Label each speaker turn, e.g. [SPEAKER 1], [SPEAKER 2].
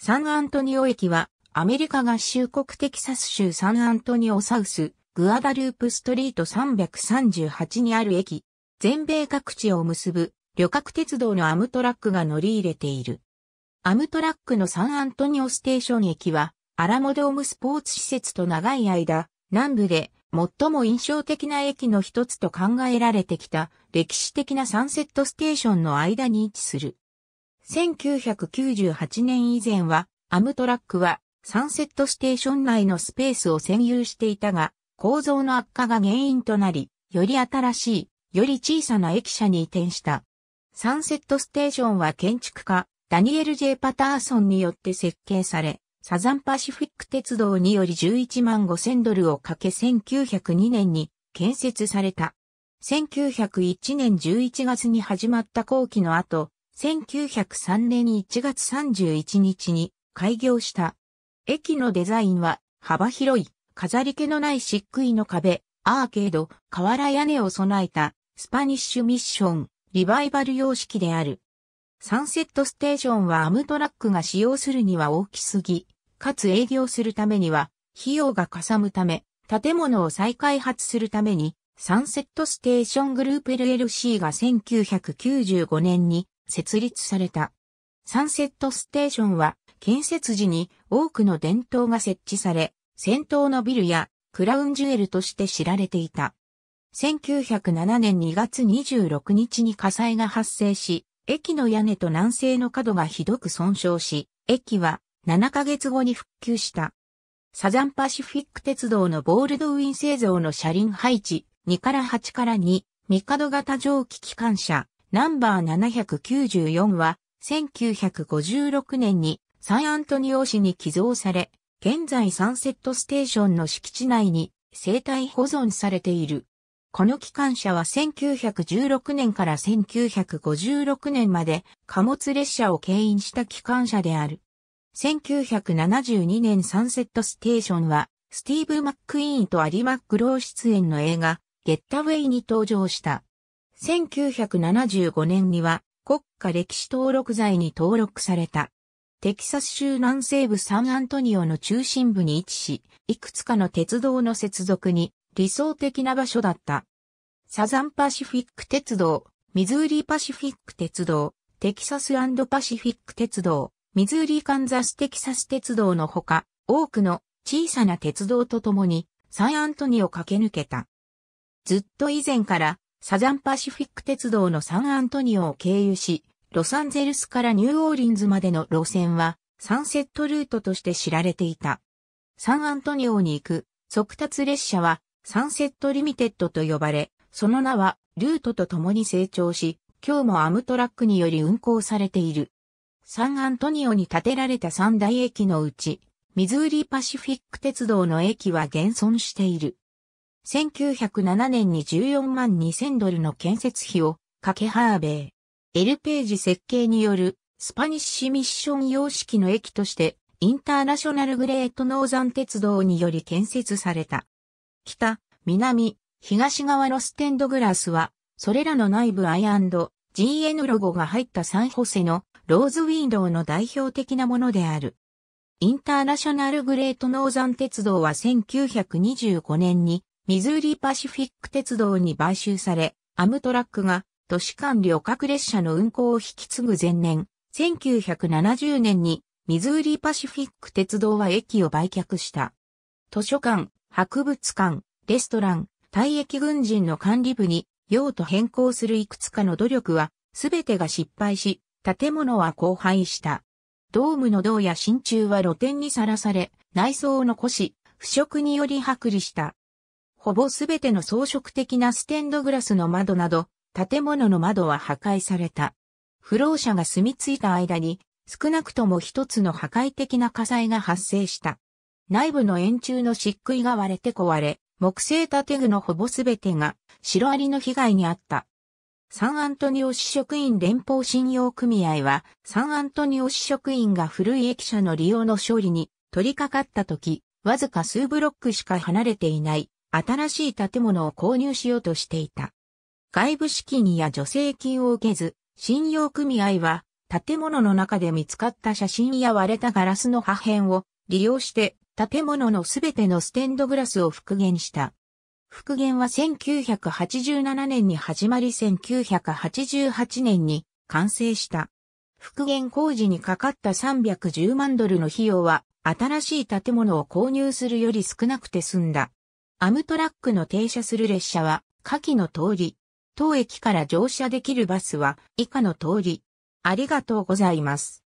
[SPEAKER 1] サンアントニオ駅は、アメリカ合衆国テキサス州サンアントニオサウス、グアダループストリート338にある駅。全米各地を結ぶ旅客鉄道のアムトラックが乗り入れている。アムトラックのサンアントニオステーション駅は、アラモドームスポーツ施設と長い間、南部で最も印象的な駅の一つと考えられてきた歴史的なサンセットステーションの間に位置する。1998年以前は、アムトラックは、サンセットステーション内のスペースを占有していたが、構造の悪化が原因となり、より新しい、より小さな駅舎に移転した。サンセットステーションは建築家、ダニエル・ジェ J・ パターソンによって設計され、サザンパシフィック鉄道により11万5000ドルをかけ1902年に建設された。1901年11月に始まった工期の後、1903年1月31日に開業した。駅のデザインは幅広い、飾り気のない漆喰の壁、アーケード、瓦屋根を備えたスパニッシュミッション、リバイバル様式である。サンセットステーションはアムトラックが使用するには大きすぎ、かつ営業するためには、費用がかさむため、建物を再開発するために、サンセットステーショングループ LLC が1995年に設立された。サンセットステーションは建設時に多くの電灯が設置され、先頭のビルやクラウンジュエルとして知られていた。1907年2月26日に火災が発生し、駅の屋根と南西の角がひどく損傷し、駅は7ヶ月後に復旧した。サザンパシフィック鉄道のボールドウィン製造の車輪配置2から8から2、三角型蒸気機関車、ナンバー794は、1956年にサンアントニオ市に寄贈され、現在サンセットステーションの敷地内に生態保存されている。この機関車は1916年から1956年まで貨物列車を牽引した機関車である。1972年サンセットステーションはスティーブ・マックイーンとアリ・マックロー出演の映画ゲッタウェイに登場した。1975年には国家歴史登録財に登録された。テキサス州南西部サンアントニオの中心部に位置し、いくつかの鉄道の接続に理想的な場所だった。サザンパシフィック鉄道、ミズーリパシフィック鉄道、テキサスパシフィック鉄道、ミズーリカンザステキサス鉄道のほか、多くの小さな鉄道とともにサンアントニオを駆け抜けた。ずっと以前からサザンパシフィック鉄道のサンアントニオを経由し、ロサンゼルスからニューオーリンズまでの路線は、サンセットルートとして知られていた。サンアントニオに行く、速達列車は、サンセットリミテッドと呼ばれ、その名は、ルートと共に成長し、今日もアムトラックにより運行されている。サンアントニオに建てられた三大駅のうち、ミズーリパシフィック鉄道の駅は現存している。1907年に14万2000ドルの建設費をかけハーベイ。エルページ設計によるスパニッシュミッション様式の駅としてインターナショナルグレートノーザン鉄道により建設された。北、南、東側のステンドグラスはそれらの内部 I&GN ロゴが入ったサンホセのローズウィンドウの代表的なものである。インターナショナルグレートノーザン鉄道は1925年にミズーリパシフィック鉄道に買収され、アムトラックが都市間旅客列車の運行を引き継ぐ前年、1970年にミズーリパシフィック鉄道は駅を売却した。図書館、博物館、レストラン、退役軍人の管理部に用途変更するいくつかの努力は、全てが失敗し、建物は荒廃した。ドームの銅や真鍮は露天にさらされ、内装を残し、腐食により剥離した。ほぼすべての装飾的なステンドグラスの窓など、建物の窓は破壊された。不老者が住み着いた間に、少なくとも一つの破壊的な火災が発生した。内部の円柱の漆喰が割れて壊れ、木製建具のほぼすべてが、シロアリの被害に遭った。サンアントニオ市職員連邦信用組合は、サンアントニオ市職員が古い駅舎の利用の処理に取り掛かった時、わずか数ブロックしか離れていない新しい建物を購入しようとしていた。外部資金や助成金を受けず、信用組合は建物の中で見つかった写真や割れたガラスの破片を利用して建物のすべてのステンドグラスを復元した。復元は1987年に始まり1988年に完成した。復元工事にかかった310万ドルの費用は新しい建物を購入するより少なくて済んだ。アムトラックの停車する列車は下記の通り、当駅から乗車できるバスは以下の通り。ありがとうございます。